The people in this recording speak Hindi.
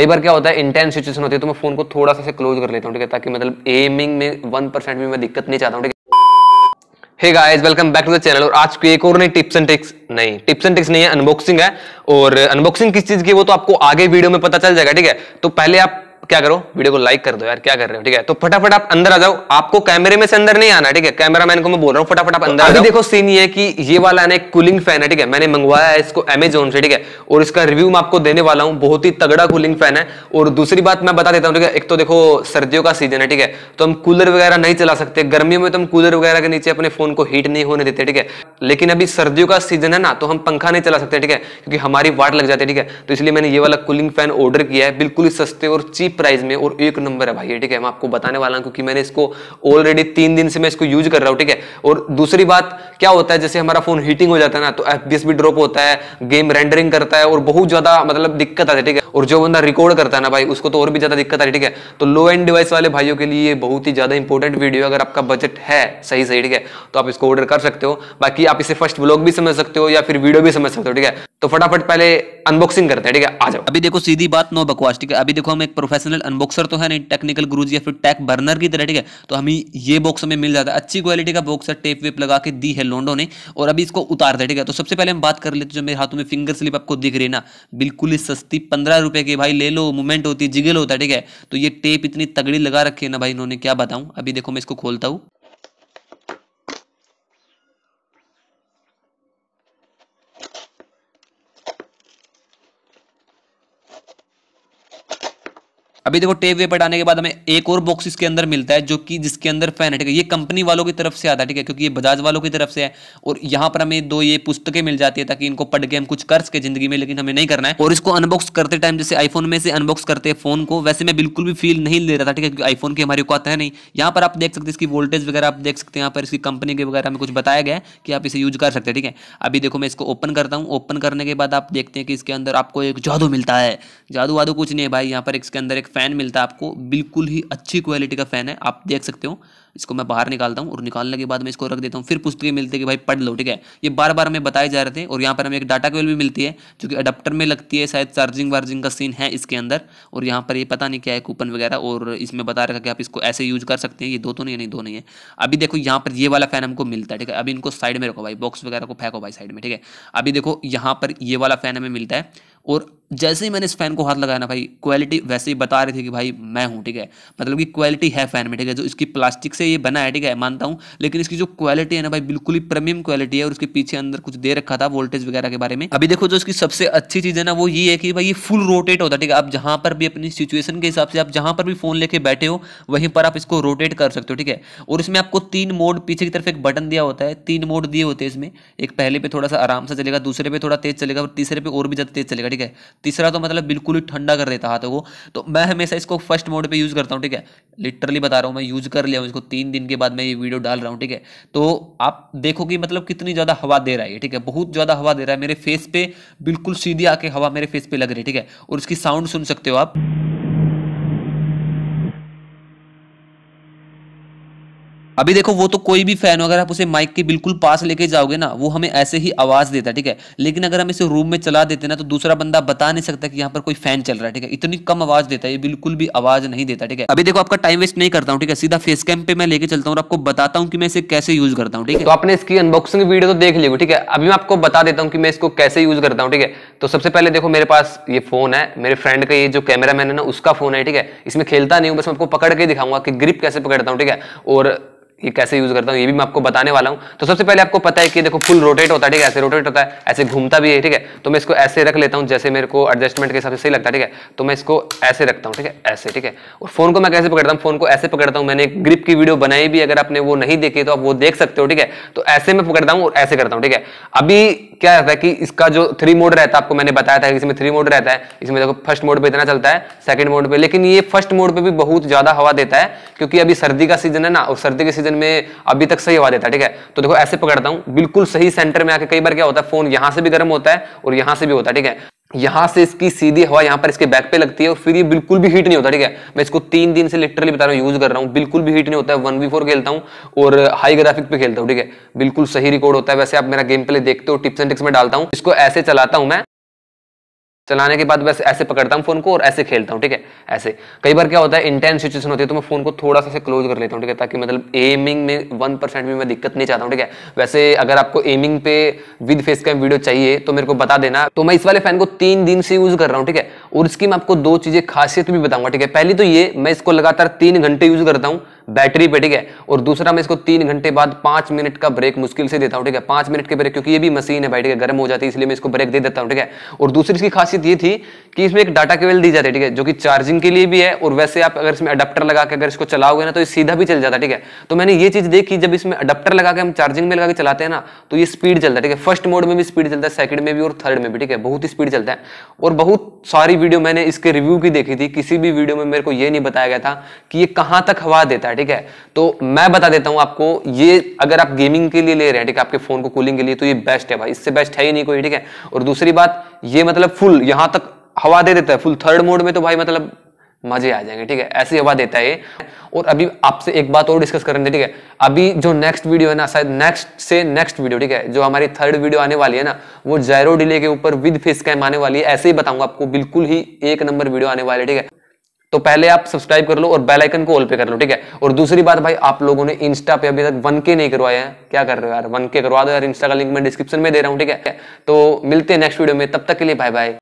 कई बार क्या होता है इंटेंस सिचुएशन होती है तो मैं फोन को थोड़ा सा से क्लोज कर लेता हूँ ठीक है ताकि मतलब एमिंग में वन परसेंट भी मैं दिक्कत नहीं चाहता हूँ hey guys welcome back to the channel और आज की एक और नई टिप्स एंड ट्रिक्स नहीं टिप्स एंड ट्रिक्स नहीं है अनबॉक्सिंग है और अनबॉक्सिंग किस चीज की वो तो आपको आगे वीडियो में पता चल जाएगा ठीक है तो पहले आप क्या करो वीडियो को लाइक कर दो यार क्या कर रहे हो ठीक है तो फटाफट आप अंदर आ जाओ आपको कैमरे में से अंदर नहीं आना ठीक है कैमरा मैन को मैं बोल रहा हूँ फटाफट आप अंदर अभी देखो सीन ये कि ये वाला है ना कूलिंग फैन है ठीक है मैंने मंगवाया है इसको अमेजोन से ठीक है और इसका रिव्यू मैं आपको देने वाला हूँ बहुत ही तगड़ा कूलिंग फैन है और दूसरी बात मैं बता देता हूँ ठीक है एक तो देखो सर्दियों का सीजन है ठीक है तो हम कूलर वगैरह नहीं चला सकते गर्मियों में तो हम कूलर वगैरह के नीचे अपने फोन को हीट नहीं होने देते ठीक है लेकिन अभी सर्दियों का सीजन है ना तो हम पंखा नहीं चला सकते ठीक है क्योंकि हमारी वाट लग जाती है ठीक है तो इसलिए मैंने ये वाला कूलिंग फैन ऑर्डर किया है बिल्कुल ही सस्ते और चीप प्राइस में और एक नंबर है भाई ठीक है मैं आपको बताने वाला हूँ क्योंकि मैंने इसको ऑलरेडी तीन दिन से मैं इसको यूज कर रहा हूँ ठीक है और दूसरी बात क्या होता है जैसे हमारा फोन हीटिंग हो जाता है ना तो एफ भी ड्रॉप होता है गेम रेंडरिंग करता है और बहुत ज्यादा मतलब दिक्कत आती है ठीक है और जो बंदा रिकॉर्ड करता है ना भाई उसको तो और भी ज्यादा दिक्कत आती है ठीक है तो लो एंड डिवाइस वाले भाइयों के लिए बहुत ही ज्यादा इंपॉर्टेंट वीडियो अगर आपका बजट है सही सही ठीक है तो आप इसको ऑर्डर कर सकते हो बाकी आप इसे फर्स्ट ब्लॉग भी समझ सकते हो या फिर वीडियो भी समझ सकते हो ठीक है तो फटाफट पहले अनबॉक्सिंग करते हैं ठीक है आ जाओ अभी देखो सीधी बात नो बकवास ठीक है अभी देखो हम एक प्रोफेशनल अनबॉक्सर तो है नहीं टेक्निकल गुरु या फिर टैक बर्नर की तरह ठीक है तो हमें ये बॉक्स हमें मिल जाता है अच्छी क्वालिटी का बॉक्स है टेप वेप लगा के दी है लोंडो ने और अभी इसको उतार दे ठीक है तो सबसे पहले हम बात कर लेते जो मेरे हाथों में फिंगर स्लिप आपको दिख रही है ना बिल्कुल ही सस्ती पंद्रह रुपए की भाई ले लो मूवमेंट होती जिगल होता है ठीक है तो ये टेप इतनी तगड़ी लगा रखी है ना भाई इन्होंने क्या बताऊं अभी देखो मैं इसको खोलता हूँ अभी देखो टेप वेपर आने के बाद हमें एक और बॉक्स इसके अंदर मिलता है जो कि जिसके अंदर फैन है ठीक है ये कंपनी वालों की तरफ से आता है ठीक है क्योंकि ये बजाज वालों की तरफ से है और यहाँ पर हमें दो ये पुस्तकें मिल जाती है ताकि इनको पढ़ के हम कुछ कर सके जिंदगी में लेकिन हमें नहीं करना है और इसको अनबॉक्स करते टाइम जैसे आईफोन में से अनबॉक्स करते हैं फोन को वैसे मैं बिल्कुल भी फील नहीं ले रहा था ठीक है क्योंकि आईफोन की हमारी को आता है नहीं यहाँ पर आप देख सकते इसकी वोल्टेज वगैरह आप देख सकते हैं यहाँ पर इसकी कंपनी के वगैरह में कुछ बताया गया है कि आप इसे यूज कर सकते हैं ठीक है अभी देखो मैं इसको ओपन करता हूँ ओपन करने के बाद आप देखते हैं कि इसके अंदर आपको एक जादू मिलता है जादू वादू कुछ नहीं है भाई यहाँ पर इसके अंदर एक फैन मिलता है आपको बिल्कुल ही अच्छी क्वालिटी का फैन है आप देख सकते हो इसको मैं बाहर निकालता हूँ और निकालने के बाद मैं इसको रख देता हूँ फिर पुस्तकें मिलती है कि भाई पढ़ लो ठीक है ये बार बार हमें बताए जा रहे थे और यहाँ पर हमें एक डाटा केवल भी मिलती है जो कि अडाप्टर में लगती है शायद चार्जिंग वार्जिंग का सीन है इसके अंदर और यहाँ पर ये पता नहीं क्या है कूपन वगैरह और इसमें बता रखा कि आप इसको ऐसे यूज कर सकते हैं ये दो तो नहीं नहीं दो नहीं है अभी देखो यहाँ पर ये वाला फैन हमको मिलता है ठीक है अभी इनको साइड में रखो भाई बॉक्स वगैरह को फेंको भाई साइड में ठीक है अभी देखो यहाँ पर ये वाला फैन हमें मिलता है और जैसे ही मैंने इस फैन को हाथ लगाया ना भाई क्वालिटी वैसे ही बता रहे थे कि भाई मैं हूँ ठीक है मतलब कि क्वालिटी है फैन में ठीक है जो इसकी प्लास्टिक से ये बना है ठीक है मानता हूँ लेकिन इसकी जो क्वालिटी है ना भाई बिल्कुल ही प्रीमियम क्वालिटी है और उसके पीछे अंदर कुछ दे रखा था वोल्टेज वगैरह के बारे में अभी देखो जो इसकी सबसे अच्छी चीज़ है ना वो ये है कि भाई ये फुल रोटेट होता है ठीक है आप जहां पर भी अपनी सिचुएशन के हिसाब से आप जहां पर भी फोन लेके बैठे हो वहीं पर आप इसको रोटेट कर सकते हो ठीक है और इसमें आपको तीन मोड पीछे की तरफ एक बटन दिया होता है तीन मोड दिए होते हैं इसमें एक पहले पे थोड़ा सा आराम से चलेगा दूसरे पे थोड़ा तेज चलेगा और तीसरे पे और भी ज़्यादा तेज चलेगा ठीक है तीसरा तो मतलब बिल्कुल ही ठंडा कर देता हाथों को तो मैं हमेशा इसको फर्स्ट मोड पर यूज़ करता हूँ ठीक है लिटरली बता रहा हूँ मैं यूज़ कर लिया हूँ इसको तीन दिन के बाद मैं ये वीडियो डाल रहा हूँ ठीक है तो आप देखो कि मतलब कितनी ज़्यादा हवा दे रहा है ठीक है बहुत ज़्यादा हवा दे रहा है मेरे फेस पे बिल्कुल सीधी आके हवा मेरे फेस पे लग रही है ठीक है और उसकी साउंड सुन सकते हो आप अभी देखो वो तो कोई भी फैन हो अगर आप उसे माइक के बिल्कुल पास लेके जाओगे ना वो हमें ऐसे ही आवाज देता है ठीक है लेकिन अगर हम इसे रूम में चला देते ना तो दूसरा बंदा बता नहीं सकता कि यहाँ पर कोई फैन चल रहा है ठीक है इतनी कम आवाज देता है ये बिल्कुल भी आवाज नहीं देता ठीक है अभी देखो आपका टाइम वेस्ट नहीं करता हूँ ठीक है सीधा फेस कैम पे मैं लेके चलता हूँ और आपको बताता हूँ कि मैं इसे कैसे यूज करता हूँ ठीक है तो आपने इसकी अनबॉक्सिंग वीडियो तो देख ली ठीक है अभी मैं आपको बता देता हूँ कि मैं इसको कैसे यूज करता हूँ ठीक है तो सबसे पहले देखो मेरे पास ये फोन है मेरे फ्रेंड का ये जो कैमरा मैन है ना उसका फोन है ठीक है इसमें खेलता नहीं हूँ बस मैं आपको पकड़ के दिखाऊंगा कि ग्रिप कैसे पकड़ता हूँ ठीक है और ये कैसे यूज करता हूँ ये भी मैं आपको बताने वाला हूँ तो सबसे पहले आपको पता है कि देखो फुल रोटेट होता है ठीक है ऐसे रोटेट होता है ऐसे घूमता भी है ठीक है तो मैं इसको ऐसे रख लेता हूँ जैसे मेरे को एडजस्टमेंट के हिसाब से सही लगता है ठीक है तो मैं इसको ऐसे रखता हूँ ठीक है ऐसे ठीक है और फोन को मैं कैसे पकड़ता हूँ फोन को ऐसे पकड़ता हूँ मैंने ग्रिप की वीडियो बनाई भी अगर आपने वो नहीं देखी तो आप वो देख सकते हो ठीक है तो ऐसे में पकड़ता हूँ और ऐसे करता हूँ ठीक है अभी क्या रहता है कि इसका जो थ्री मोड रहता है आपको मैंने बताया था इसमें थ्री मोड रहता है इसमें देखो फर्स्ट मोड पे इतना चलता है सेकंड मोड पे लेकिन ये फर्स्ट मोड पे भी बहुत ज्यादा हवा देता है क्योंकि अभी सर्दी का सीजन है ना और सर्दी के सीजन दिन में अभी तक सही हवा देता है ठीक है तो देखो ऐसे पकड़ता हूं बिल्कुल सही सेंटर में आके कई बार क्या होता है फोन यहां से भी गर्म होता है और यहां से भी होता है ठीक है यहां से इसकी सीधी हवा यहां पर इसके बैक पे लगती है और फिर ये बिल्कुल भी हीट नहीं होता ठीक है मैं इसको तीन दिन से लिटरली बता रहा हूं यूज कर रहा हूं बिल्कुल भी हीट नहीं होता है वन वी फोर खेलता हूं और हाई ग्राफिक पे खेलता हूं ठीक है बिल्कुल सही रिकॉर्ड होता है वैसे आप मेरा गेम प्ले देखते हो टिप्स एंड टिक्स में डालता हूं इसको ऐसे चलाता हूं मैं चलाने के बाद बस ऐसे पकड़ता हूँ फोन को और ऐसे खेलता हूँ ठीक है ऐसे कई बार क्या होता है इंटेंस सिचुएशन होती है तो मैं फोन को थोड़ा सा क्लोज कर लेता हूँ ठीक है ताकि मतलब एमिंग में वन परसेंट भी मैं दिक्कत नहीं चाहता हूँ ठीक है वैसे अगर आपको एमिंग पे विद फेस का वीडियो चाहिए तो मेरे को बता देना तो मैं इस वाले फैन को तीन दिन से यूज कर रहा हूँ ठीक है और इसकी मैं आपको दो चीजें खासियत भी बताऊंगा ठीक है पहली तो ये मैं इसको लगातार तीन घंटे यूज करता हूँ बैटरी पे ठीक है और दूसरा मैं इसको तीन घंटे बाद पांच मिनट का ब्रेक मुश्किल से देता हूं ठीक है पांच मिनट के ब्रेक क्योंकि ये भी मशीन है भाई गर्म हो जाती है इसलिए मैं इसको ब्रेक दे देता हूँ ठीक है और दूसरी इसकी खासियत ये थी कि इसमें एक डाटा केबल दी जाती है ठीक है जो कि चार्जिंग के लिए भी है और वैसे आप अगर इसमें अडप्टर लगा के अगर इसको चलाओगे ना तो ये सीधा भी चल जाता है ठीक है तो मैंने ये चीज देखी जब इसमें अडाप्टर लगा के हम चार्जिंग में लगा के चलाते हैं ना तो ये स्पीड चलता है ठीक है फर्स्ट मोड में भी स्पीड चलता है सेकंड में भी और थर्ड में भी ठीक है बहुत ही स्पीड चलता है और बहुत सारी वीडियो मैंने इसके रिव्यू की देखी थी किसी भी वीडियो में मेरे को ये नहीं बताया गया था कि ये कहां तक हवा देता है ठीक है तो मैं बता देता हूं आपको ये अगर आप गेमिंग के लिए ले रहे हैं ठीक है आपके फोन को कूलिंग के लिए तो ये बेस्ट है भाई इससे बेस्ट है ही नहीं कोई ठीक है और दूसरी बात ये मतलब फुल यहां तक हवा दे देता है फुल थर्ड मोड में तो भाई मतलब मजे आ जाएंगे ठीक है ऐसी हवा देता है और अभी आपसे एक बात और डिस्कस करेंगे ठीक है अभी जो नेक्स्ट वीडियो है ना शायद नेक्स्ट से नेक्स्ट वीडियो ठीक है जो हमारी थर्ड वीडियो आने वाली है ना वो जैरो डिले के ऊपर विद फेस कैम आने वाली है ऐसे ही बताऊंगा आपको बिल्कुल ही एक नंबर वीडियो आने वाली है ठीक है तो पहले आप सब्सक्राइब कर लो और बेल आइकन को ऑल पे कर लो ठीक है और दूसरी बात भाई आप लोगों ने इंस्टा पे अभी तक वन के नहीं करवाया है क्या कर रहे हो यार वन के करवा दो यार इंस्टा का लिंक मैं डिस्क्रिप्शन में दे रहा हूँ ठीक है तो मिलते हैं नेक्स्ट वीडियो में तब तक के लिए बाय बाय